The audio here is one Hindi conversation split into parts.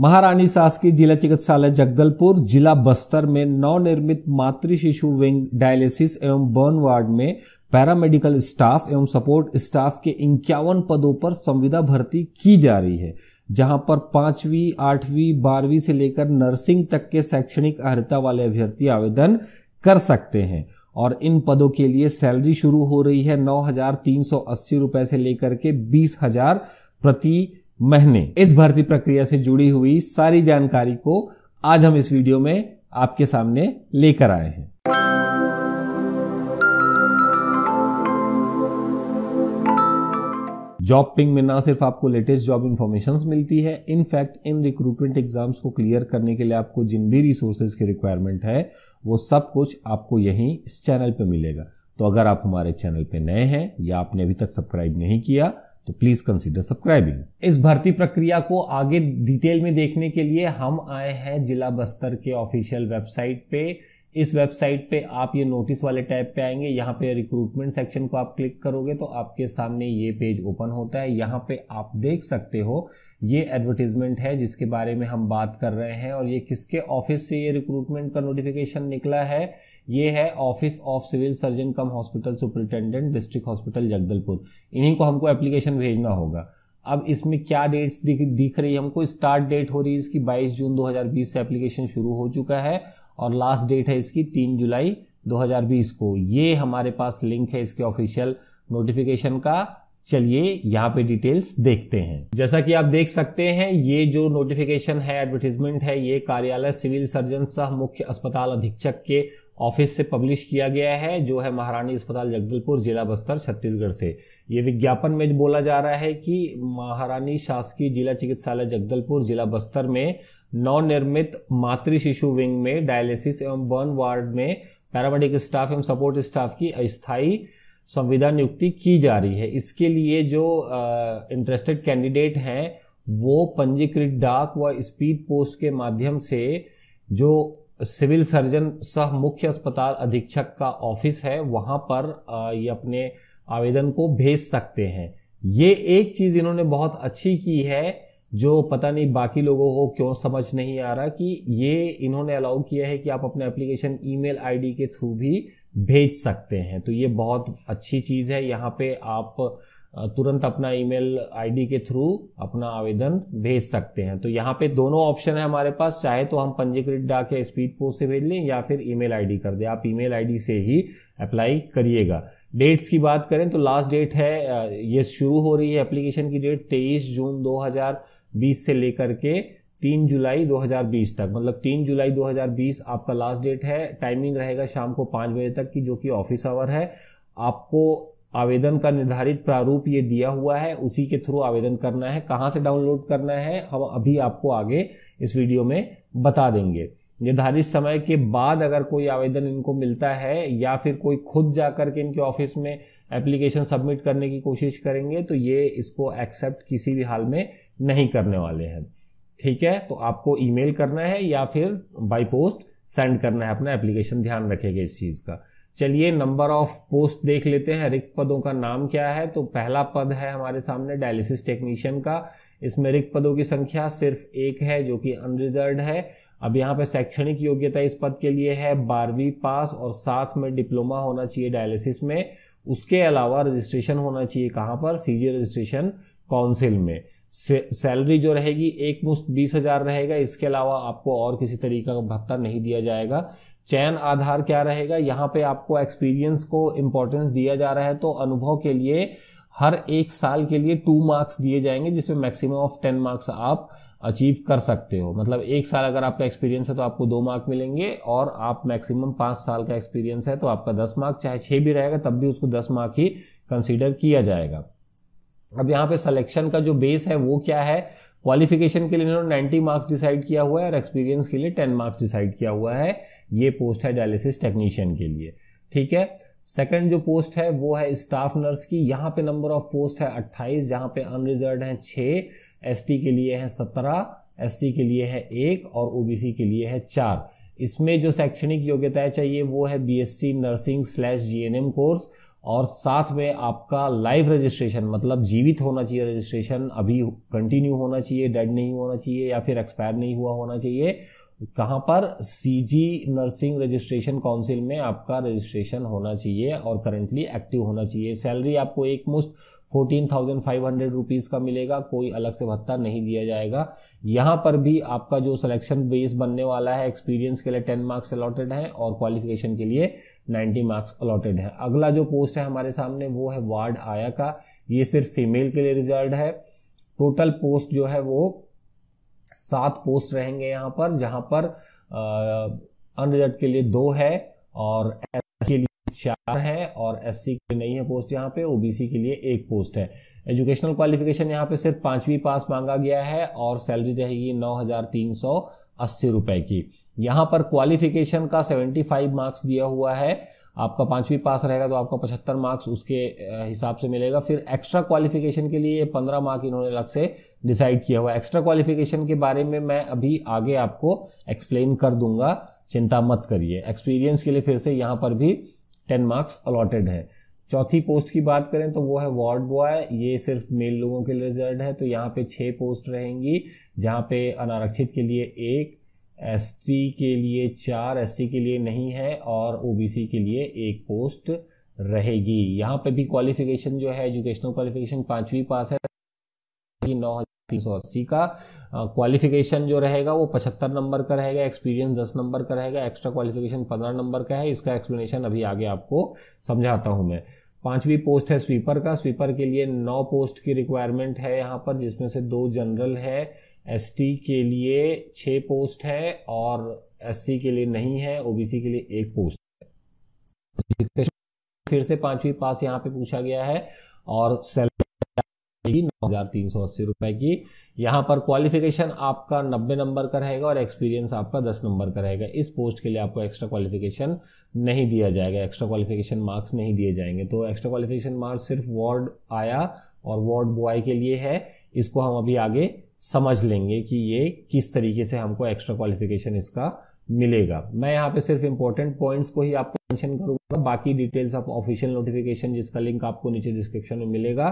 महारानी शासकीय जिला चिकित्सालय जगदलपुर जिला बस्तर में नवनिर्मित मातृ शिशु विंग डायलिसिस एवं बर्न वार्ड में पैरामेडिकल स्टाफ एवं सपोर्ट स्टाफ के इक्यावन पदों पर संविदा भर्ती की जा रही है जहां पर पांचवी आठवीं बारहवीं से लेकर नर्सिंग तक के शैक्षणिक अर्ता वाले अभ्यर्थी आवेदन कर सकते हैं और इन पदों के लिए सैलरी शुरू हो रही है नौ हजार तीन सौ अस्सी रुपए से लेकर के बीस हजार प्रति महीने इस भर्ती प्रक्रिया से जुड़ी हुई सारी जानकारी को आज हम इस वीडियो में आपके सामने लेकर आए हैं जॉब पिंग में ना सिर्फ आपको लेटेस्ट जॉब इन्फॉर्मेशन मिलती है इनफैक्ट इन रिक्रूटमेंट एग्जाम्स को क्लियर करने के लिए आपको जिन भी रिसोर्सेज की रिक्वायरमेंट है वो सब कुछ आपको यहीं इस चैनल पे मिलेगा तो अगर आप हमारे चैनल पे नए हैं या आपने अभी तक सब्सक्राइब नहीं किया तो प्लीज कंसिडर सब्सक्राइबिंग इस भर्ती प्रक्रिया को आगे डिटेल में देखने के लिए हम आए हैं जिला बस्तर के ऑफिशियल वेबसाइट पे इस वेबसाइट पे आप ये नोटिस वाले टैब पे आएंगे यहाँ पे रिक्रूटमेंट सेक्शन को आप क्लिक करोगे तो आपके सामने ये पेज ओपन होता है यहाँ पे आप देख सकते हो ये एडवर्टीजमेंट है जिसके बारे में हम बात कर रहे हैं और ये किसके ऑफिस से ये रिक्रूटमेंट का नोटिफिकेशन निकला है ये है office of civil surgeon cum hospital superintendent district hospital Jagdalpur इन्हीं को हमको एप्लीकेशन भेजना होगा अब इसमें क्या डेट्स दिख दिख रही है हमको स्टार्ट डेट हो रही है इसकी 22 जून 2020 से एप्लीकेशन शुरू हो चुका है और लास्ट डेट है इसकी तीन जुलाई 2020 को ये हमारे पास लिंक है इसके ऑफिशियल नोटिफिकेशन का चलिए यहाँ पे डिटेल्स देखते हैं जैसा कि आप देख सकते हैं ये जो नोटिफिकेशन है एडवर्टीजमेंट है ये कार्यालय सिविल सर्जन सह मुख्य अस्पताल अधीक्षक के ऑफिस से पब्लिश किया गया है जो है महारानी अस्पताल जगदलपुर जिला बस्तर छत्तीसगढ़ से ये विज्ञापन में बोला जा रहा है कि महारानी शासकीय जिला चिकित्सालय जगदलपुर जिला बस्तर में नवनिर्मित मातृ शिशु विंग में डायलिसिस एवं बर्न वार्ड में पैरामेडिक स्टाफ एवं सपोर्ट स्टाफ की अस्थायी संविधान नियुक्ति की जा रही है इसके लिए जो इंटरेस्टेड कैंडिडेट हैं वो पंजीकृत डाक व स्पीड पोस्ट के माध्यम से जो सिविल सर्जन सह मुख्य अस्पताल अधीक्षक का ऑफिस है वहां पर ये अपने आवेदन को भेज सकते हैं ये एक चीज इन्होंने बहुत अच्छी की है जो पता नहीं बाकी लोगों को क्यों समझ नहीं आ रहा कि ये इन्होंने अलाउ किया है कि आप अपने एप्लीकेशन ईमेल आईडी के थ्रू भी भेज सकते हैं तो ये बहुत अच्छी चीज़ है यहाँ पे आप तुरंत अपना ईमेल आईडी के थ्रू अपना आवेदन भेज सकते हैं तो यहाँ पे दोनों ऑप्शन है हमारे पास चाहे तो हम पंजीकृत डाक या स्पीड पोस्ट से भेज लें या फिर ईमेल आईडी कर दें आप ईमेल आईडी से ही अप्लाई करिएगा डेट्स की बात करें तो लास्ट डेट है ये शुरू हो रही है एप्लीकेशन की डेट 23 जून 2000 बीस से लेकर के तीन जुलाई 2020 तक मतलब तीन जुलाई 2020 आपका लास्ट डेट है टाइमिंग रहेगा शाम को पाँच बजे तक की जो कि ऑफिस आवर है आपको आवेदन का निर्धारित प्रारूप ये दिया हुआ है उसी के थ्रू आवेदन करना है कहाँ से डाउनलोड करना है हम अभी आपको आगे इस वीडियो में बता देंगे निर्धारित समय के बाद अगर कोई आवेदन इनको मिलता है या फिर कोई खुद जाकर के इनके ऑफिस में एप्लीकेशन सबमिट करने की कोशिश करेंगे तो ये इसको एक्सेप्ट किसी भी हाल में नहीं करने वाले हैं ठीक है तो आपको ईमेल करना है या फिर बाय पोस्ट सेंड करना है अपना एप्लीकेशन ध्यान रखेगा इस चीज़ का चलिए नंबर ऑफ पोस्ट देख लेते हैं रिक्त पदों का नाम क्या है तो पहला पद है हमारे सामने डायलिसिस टेक्नीशियन का इसमें रिक्त पदों की संख्या सिर्फ एक है जो कि अनरिजर्व है अब यहाँ पे शैक्षणिक योग्यता इस पद के लिए है बारहवीं पास और साथ में डिप्लोमा होना चाहिए डायलिसिस में उसके अलावा रजिस्ट्रेशन होना चाहिए कहाँ पर सीजी रजिस्ट्रेशन काउंसिल में सैलरी जो रहेगी एक मुश्त बीस हजार रहेगा इसके अलावा आपको और किसी तरीका का भत्ता नहीं दिया जाएगा चयन आधार क्या रहेगा यहाँ पे आपको एक्सपीरियंस को इम्पोर्टेंस दिया जा रहा है तो अनुभव के लिए हर एक साल के लिए टू मार्क्स दिए जाएंगे जिसमें मैक्सिमम ऑफ टेन मार्क्स आप अचीव कर सकते हो मतलब एक साल अगर आपका एक्सपीरियंस है तो आपको दो मार्क मिलेंगे और आप मैक्सिमम पाँच साल का एक्सपीरियंस है तो आपका दस मार्क चाहे छह भी रहेगा तब भी उसको दस मार्क ही कंसिडर किया जाएगा अब यहाँ पे सिलेक्शन का जो बेस है वो क्या है क्वालिफिकेशन के लिए इन्होंने 90 मार्क्स डिसाइड किया हुआ है और एक्सपीरियंस के लिए 10 मार्क्स डिसाइड किया हुआ है ये पोस्ट है डायलिसिस टेक्नीशियन के लिए ठीक है सेकंड जो पोस्ट है वो है स्टाफ नर्स की यहाँ पे नंबर ऑफ पोस्ट है 28 जहाँ पे अनरिजर्व है छः एस के लिए है सत्रह एस के लिए है एक और ओ के लिए है चार इसमें जो शैक्षणिक योग्यताएं चाहिए वो है B nursing slash GNM course और साथ में आपका लाइव रजिस्ट्रेशन मतलब जीवित होना चाहिए रजिस्ट्रेशन अभी कंटिन्यू होना चाहिए डेड नहीं होना चाहिए या फिर एक्सपायर नहीं हुआ होना चाहिए कहाँ पर सीजी नर्सिंग रजिस्ट्रेशन काउंसिल में आपका रजिस्ट्रेशन होना चाहिए और करंटली एक्टिव होना चाहिए सैलरी आपको एक मुश्त fourteen thousand five hundred rupees का मिलेगा कोई अलग से भत्ता नहीं दिया जाएगा यहाँ पर भी आपका जो सिलेक्शन बेस बनने वाला है एक्सपीरियंस के लिए टेन मार्क्स अलॉटेड है और क्वालिफिकेशन के लिए नाइन्टी मार्क्स अलॉटेड है अगला जो पोस्ट है हमारे सामने वो है वार्ड आया का ये सिर्फ फीमेल के लिए रिजर्व है टोटल पोस्ट जो है वो सात पोस्ट रहेंगे यहाँ पर जहाँ पर अनरिजर्व के लिए दो है और एस के लिए चार है और एस के लिए नहीं है पोस्ट यहाँ पे ओबीसी के लिए एक पोस्ट है एजुकेशनल क्वालिफिकेशन यहाँ पे सिर्फ पांचवी पास मांगा गया है और सैलरी रहेगी नौ हजार तीन सौ अस्सी रुपए की यहाँ पर क्वालिफिकेशन का सेवेंटी फाइव मार्क्स दिया हुआ है आपका पाँचवीं पास रहेगा तो आपका पचहत्तर मार्क्स उसके हिसाब से मिलेगा फिर एक्स्ट्रा क्वालिफिकेशन के लिए पंद्रह मार्क इन्होंने अलग से डिसाइड किया हुआ एक्स्ट्रा क्वालिफिकेशन के बारे में मैं अभी आगे आपको एक्सप्लेन कर दूंगा चिंता मत करिए एक्सपीरियंस के लिए फिर से यहाँ पर भी टेन मार्क्स अलॉटेड है चौथी पोस्ट की बात करें तो वो है वार्ड बॉय ये सिर्फ मेल लोगों के लिए रिजल्ट है तो यहाँ पे छः पोस्ट रहेंगी जहाँ पे अनारक्षित के लिए एक एस के लिए चार एस के लिए नहीं है और ओ के लिए एक पोस्ट रहेगी यहाँ पे भी क्वालिफिकेशन जो है एजुकेशनल क्वालिफिकेशन पांचवी पास है नौ तीन सौ अस्सी का क्वालिफिकेशन जो रहेगा वो पचहत्तर नंबर का रहेगा एक्सपीरियंस दस नंबर का रहेगा एक्स्ट्रा क्वालिफिकेशन पंद्रह नंबर का है इसका एक्सप्लेनेशन अभी आगे आपको समझाता हूँ मैं पांचवी पोस्ट है स्वीपर का स्वीपर के लिए नौ पोस्ट की रिक्वायरमेंट है यहाँ पर जिसमें से दो जनरल है एस के लिए छः पोस्ट है और एस के लिए नहीं है ओबीसी के लिए एक पोस्ट है फिर से पांचवी पास यहाँ पे पूछा गया है और सैलरी नौ हजार तीन सौ अस्सी रुपए की यहाँ पर क्वालिफिकेशन आपका नब्बे नंबर का रहेगा और एक्सपीरियंस आपका दस नंबर का रहेगा इस पोस्ट के लिए आपको एक्स्ट्रा क्वालिफिकेशन नहीं दिया जाएगा एक्स्ट्रा क्वालिफिकेशन मार्क्स नहीं दिए जाएंगे तो एक्स्ट्रा क्वालिफिकेशन मार्क्स सिर्फ वार्ड आया और वार्ड बॉय के लिए है इसको हम अभी आगे समझ लेंगे कि ये किस तरीके से हमको एक्स्ट्रा क्वालिफिकेशन इसका मिलेगा मैं यहाँ पे सिर्फ इंपॉर्टेंट पॉइंट्स को ही आपको मेंशन करूंगा बाकी डिटेल्स आप ऑफिशियल नोटिफिकेशन जिसका लिंक आपको नीचे डिस्क्रिप्शन में मिलेगा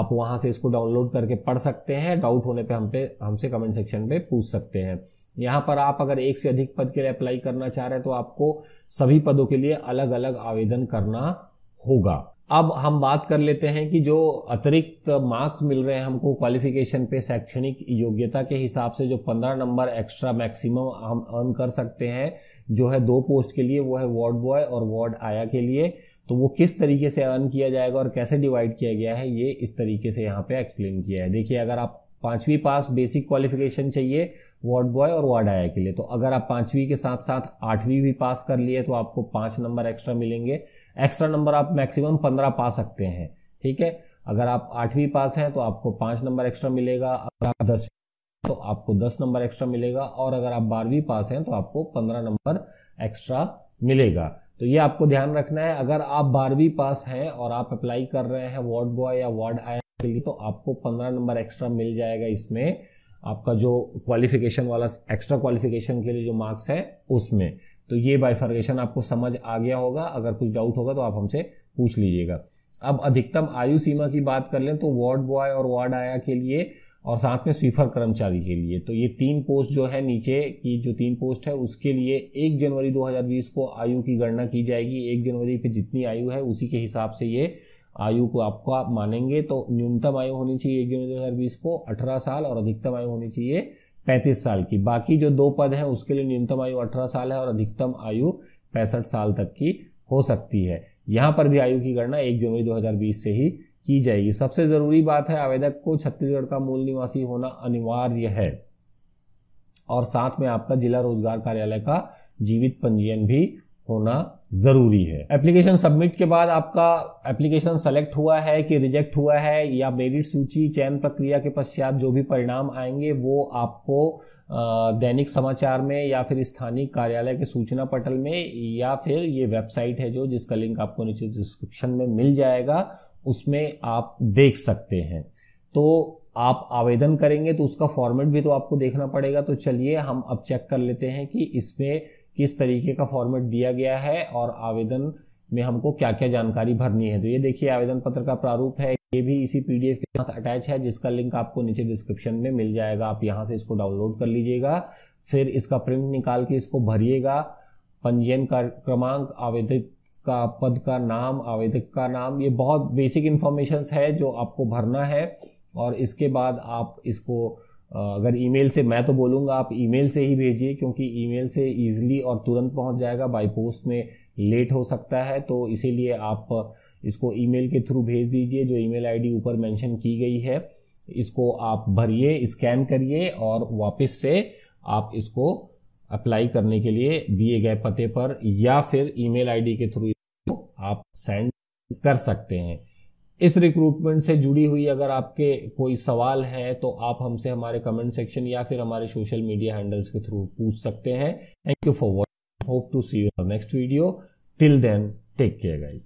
आप वहां से इसको डाउनलोड करके पढ़ सकते हैं डाउट होने पे हम पे हमसे कमेंट सेक्शन पे पूछ सकते हैं यहाँ पर आप अगर एक से अधिक पद के लिए अप्लाई करना चाह रहे हैं तो आपको सभी पदों के लिए अलग अलग आवेदन करना होगा अब हम बात कर लेते हैं कि जो अतिरिक्त मार्क्स मिल रहे हैं हमको क्वालिफिकेशन पे शैक्षणिक योग्यता के हिसाब से जो पंद्रह नंबर एक्स्ट्रा मैक्सिमम हम अर्न कर सकते हैं जो है दो पोस्ट के लिए वो है वार्ड बॉय और वार्ड आया के लिए तो वो किस तरीके से अर्न किया जाएगा और कैसे डिवाइड किया गया है ये इस तरीके से यहाँ पे एक्सप्लेन किया है देखिए अगर आप पांचवी पास बेसिक क्वालिफिकेशन चाहिए वार्ड बॉय और वार्ड आया के लिए तो अगर आप पांचवी के साथ साथ आठवीं भी पास कर लिए तो आपको पांच नंबर एक्स्ट्रा मिलेंगे एक्स्ट्रा नंबर आप मैक्सिमम पंद्रह पा सकते हैं ठीक है अगर आप आठवीं पास हैं तो आपको पांच नंबर एक्स्ट्रा मिलेगा अगर आप दसवीं तो आपको दस नंबर एक्स्ट्रा मिलेगा और अगर आप बारहवीं पास हैं तो आपको पंद्रह नंबर एक्स्ट्रा मिलेगा तो ये आपको ध्यान रखना है अगर आप बारहवीं पास हैं और आप अप्लाई कर रहे हैं वार्ड बॉय या वार्ड आया के लिए तो आपको पंद्रह नंबर एक्स्ट्रा मिल जाएगा इसमें आपका जो क्वालिफिकेशन वाला एक्स्ट्रा क्वालिफिकेशन के लिए जो मार्क्स है उसमें तो ये बाइफर्गेशन आपको समझ आ गया होगा अगर कुछ डाउट होगा तो आप हमसे पूछ लीजिएगा अब अधिकतम आयु सीमा की बात कर लें तो वार्ड बॉय और वार्ड आया के लिए और साथ में स्वीफर कर्मचारी के लिए तो ये तीन पोस्ट जो है नीचे की जो तीन पोस्ट है उसके लिए एक जनवरी 2020 को आयु की गणना की जाएगी एक जनवरी पे जितनी आयु है उसी के हिसाब से ये आयु को आपको आप मानेंगे तो न्यूनतम आयु होनी चाहिए एक दो हज़ार बीस को अठारह साल और अधिकतम आयु होनी चाहिए पैंतीस साल की बाकी जो दो पद हैं उसके लिए न्यूनतम आयु अठारह साल है और अधिकतम आयु पैंसठ साल तक की हो सकती है यहां पर भी आयु की गणना एक जनवरी 2020 से ही की जाएगी सबसे ज़रूरी बात है आवेदक को छत्तीसगढ़ का मूल निवासी होना अनिवार्य है और साथ में आपका जिला रोजगार कार्यालय का जीवित पंजीयन भी होना ज़रूरी है एप्लीकेशन सबमिट के बाद आपका एप्लीकेशन सेलेक्ट हुआ है कि रिजेक्ट हुआ है या मेरिट सूची चयन प्रक्रिया के पश्चात जो भी परिणाम आएंगे वो आपको दैनिक समाचार में या फिर स्थानीय कार्यालय के सूचना पटल में या फिर ये वेबसाइट है जो जिसका लिंक आपको नीचे डिस्क्रिप्शन में मिल जाएगा उसमें आप देख सकते हैं तो आप आवेदन करेंगे तो उसका फॉर्मेट भी तो आपको देखना पड़ेगा तो चलिए हम अब चेक कर लेते हैं कि इसमें किस तरीके का फॉर्मेट दिया गया है और आवेदन में हमको क्या क्या जानकारी भरनी है तो ये देखिए आवेदन पत्र का प्रारूप है ये भी इसी पीडीएफ के साथ अटैच है जिसका लिंक आपको नीचे डिस्क्रिप्शन में मिल जाएगा आप यहाँ से इसको डाउनलोड कर लीजिएगा फिर इसका प्रिंट निकाल के इसको भरिएगा पंजीयन का क्रमांक आवेदक का पद का नाम आवेदक का नाम ये बहुत बेसिक इन्फॉर्मेशन है जो आपको भरना है और इसके बाद आप इसको अगर ईमेल से मैं तो बोलूँगा आप ईमेल से ही भेजिए क्योंकि ईमेल से ईजिली और तुरंत पहुँच जाएगा बाई पोस्ट में लेट हो सकता है तो इसीलिए आप इसको ईमेल के थ्रू भेज दीजिए जो ईमेल आईडी ऊपर मेंशन की गई है इसको आप भरिए स्कैन करिए और वापस से आप इसको अप्लाई करने के लिए दिए गए पते पर या फिर ईमेल आईडी के थ्रू आप सेंड कर सकते हैं इस रिक्रूटमेंट से जुड़ी हुई अगर आपके कोई सवाल हैं तो आप हमसे हमारे कमेंट सेक्शन या फिर हमारे सोशल मीडिया हैंडल्स के थ्रू पूछ सकते हैं thank you for watching hope to see you next video till then take care guys